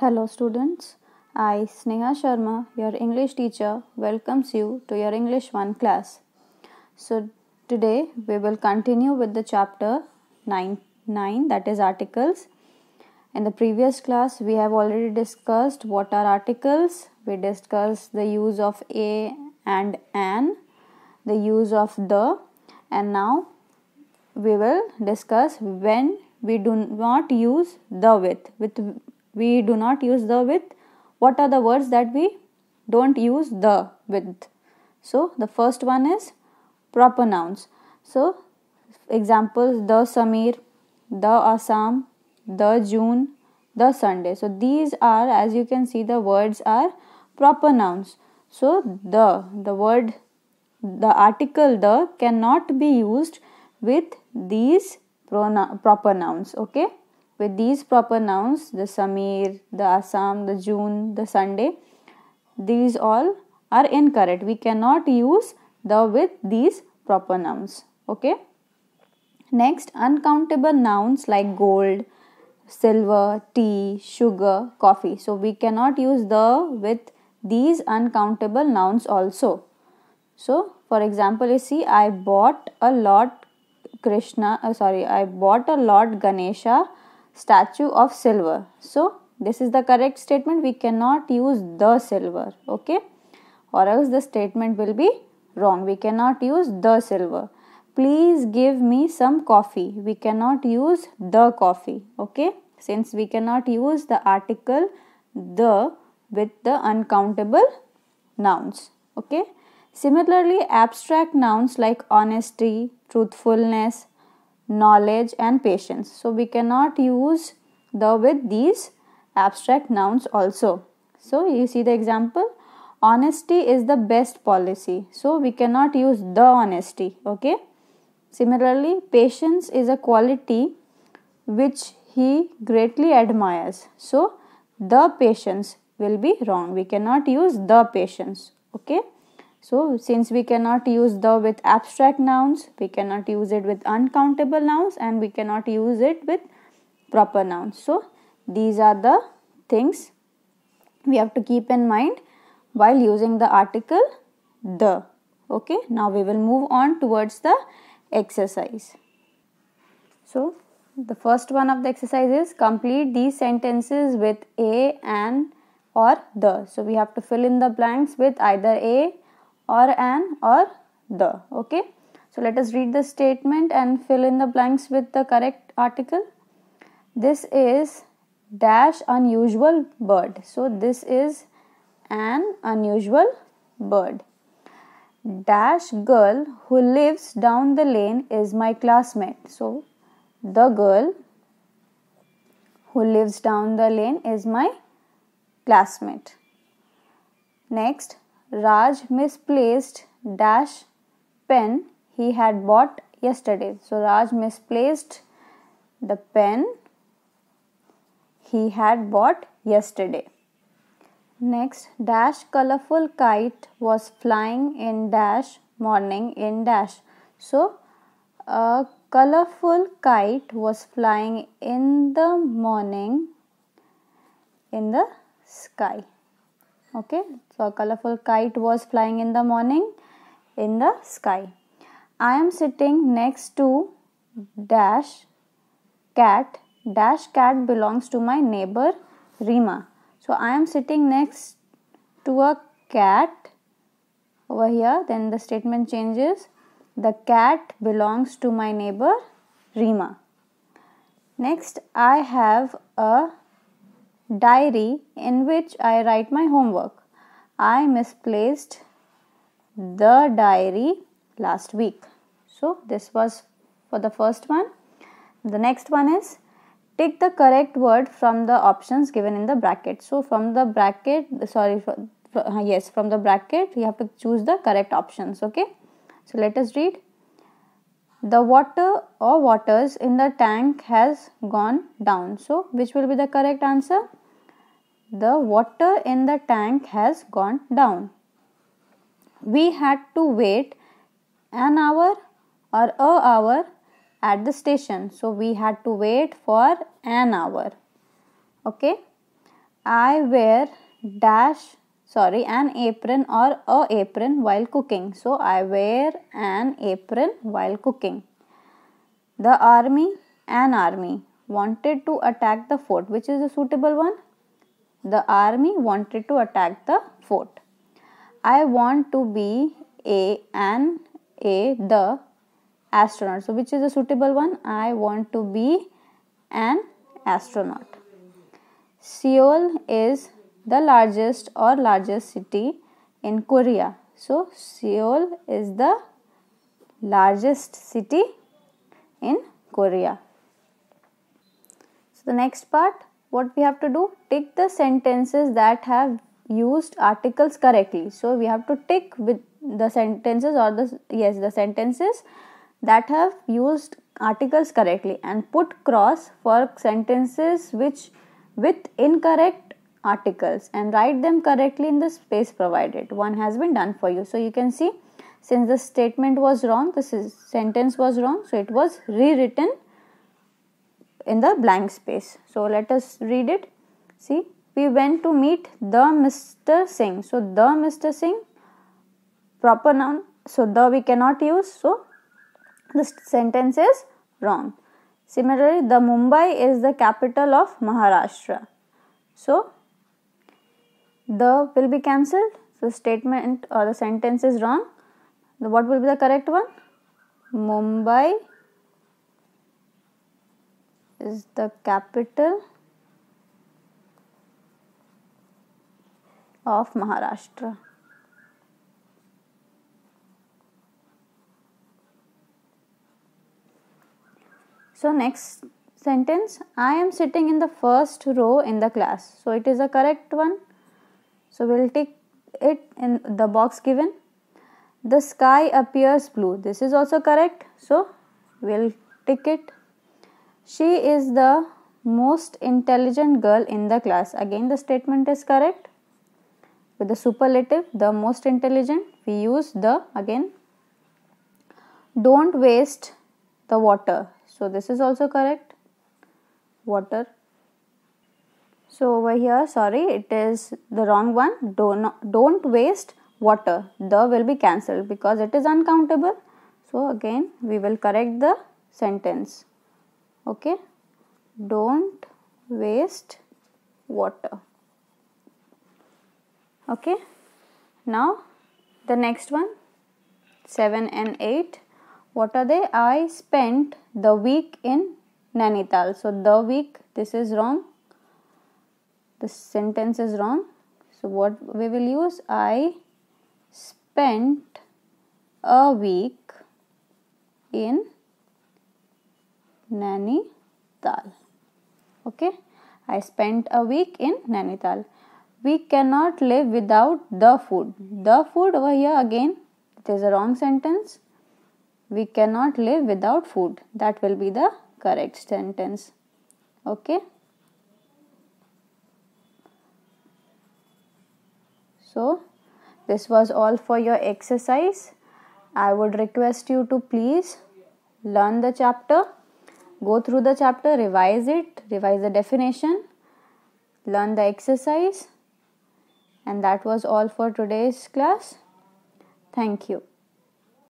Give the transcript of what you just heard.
Hello, students. I, Sneha Sharma, your English teacher, welcomes you to your English 1 class. So, today we will continue with the chapter 9, 9 that is articles. In the previous class, we have already discussed what are articles, we discussed the use of a and an, the use of the, and now we will discuss when we do not use the with with we do not use the with. What are the words that we don't use the with? So the first one is proper nouns. So examples the Samir, the Assam, the June, the Sunday. So these are as you can see the words are proper nouns. So the the word the article the cannot be used with these proper nouns okay with these proper nouns, the Samir, the Assam, the June, the Sunday, these all are incorrect. We cannot use the with these proper nouns. Okay. Next, uncountable nouns like gold, silver, tea, sugar, coffee. So we cannot use the with these uncountable nouns also. So for example, you see I bought a lot Krishna, uh, sorry, I bought a lot Ganesha statue of silver. So, this is the correct statement. We cannot use the silver, okay? Or else the statement will be wrong. We cannot use the silver. Please give me some coffee. We cannot use the coffee, okay? Since we cannot use the article the with the uncountable nouns, okay? Similarly, abstract nouns like honesty, truthfulness, knowledge and patience so we cannot use the with these abstract nouns also so you see the example honesty is the best policy so we cannot use the honesty okay similarly patience is a quality which he greatly admires so the patience will be wrong we cannot use the patience okay so since we cannot use the with abstract nouns, we cannot use it with uncountable nouns and we cannot use it with proper nouns. So these are the things we have to keep in mind while using the article the. Okay, now we will move on towards the exercise. So the first one of the exercise is complete these sentences with a and or the. So we have to fill in the blanks with either a or an or the okay so let us read the statement and fill in the blanks with the correct article this is dash unusual bird so this is an unusual bird dash girl who lives down the lane is my classmate so the girl who lives down the lane is my classmate next Raj misplaced dash pen he had bought yesterday. So Raj misplaced the pen he had bought yesterday. Next, dash colorful kite was flying in dash morning in dash. So, a colorful kite was flying in the morning in the sky okay so a colorful kite was flying in the morning in the sky i am sitting next to dash cat dash cat belongs to my neighbor rima so i am sitting next to a cat over here then the statement changes the cat belongs to my neighbor rima next i have a diary in which I write my homework. I misplaced the diary last week. So, this was for the first one. The next one is take the correct word from the options given in the bracket. So, from the bracket, sorry, uh, yes, from the bracket, you have to choose the correct options. Okay. So, let us read. The water or waters in the tank has gone down. So, which will be the correct answer? the water in the tank has gone down. We had to wait an hour or a hour at the station. So we had to wait for an hour. Okay. I wear dash sorry an apron or a apron while cooking. So I wear an apron while cooking. The army, an army wanted to attack the fort. Which is a suitable one? The army wanted to attack the fort. I want to be a an a the astronaut. So which is the suitable one? I want to be an astronaut. Seoul is the largest or largest city in Korea. So Seoul is the largest city in Korea. So the next part what we have to do tick the sentences that have used articles correctly so we have to tick with the sentences or the yes the sentences that have used articles correctly and put cross for sentences which with incorrect articles and write them correctly in the space provided one has been done for you so you can see since the statement was wrong is sentence was wrong so it was rewritten in the blank space. So let us read it. See, we went to meet the Mr. Singh. So the Mr. Singh, proper noun. So the we cannot use. So this sentence is wrong. Similarly, the Mumbai is the capital of Maharashtra. So the will be cancelled. So statement or the sentence is wrong. what will be the correct one? Mumbai is the capital of Maharashtra. So next sentence I am sitting in the first row in the class. So it is a correct one. So we'll take it in the box given. The sky appears blue. This is also correct. So we'll tick it. She is the most intelligent girl in the class. Again, the statement is correct. With the superlative, the most intelligent, we use the again. Don't waste the water. So, this is also correct. Water. So, over here, sorry, it is the wrong one. Don't, don't waste water. The will be cancelled because it is uncountable. So, again, we will correct the sentence okay don't waste water okay now the next one 7 and 8 what are they i spent the week in nainital so the week this is wrong the sentence is wrong so what we will use i spent a week in Nainital. Okay, I spent a week in Nainital. We cannot live without the food. The food over here again, it is a wrong sentence. We cannot live without food. That will be the correct sentence. Okay. So, this was all for your exercise. I would request you to please learn the chapter go through the chapter, revise it, revise the definition, learn the exercise. And that was all for today's class. Thank you.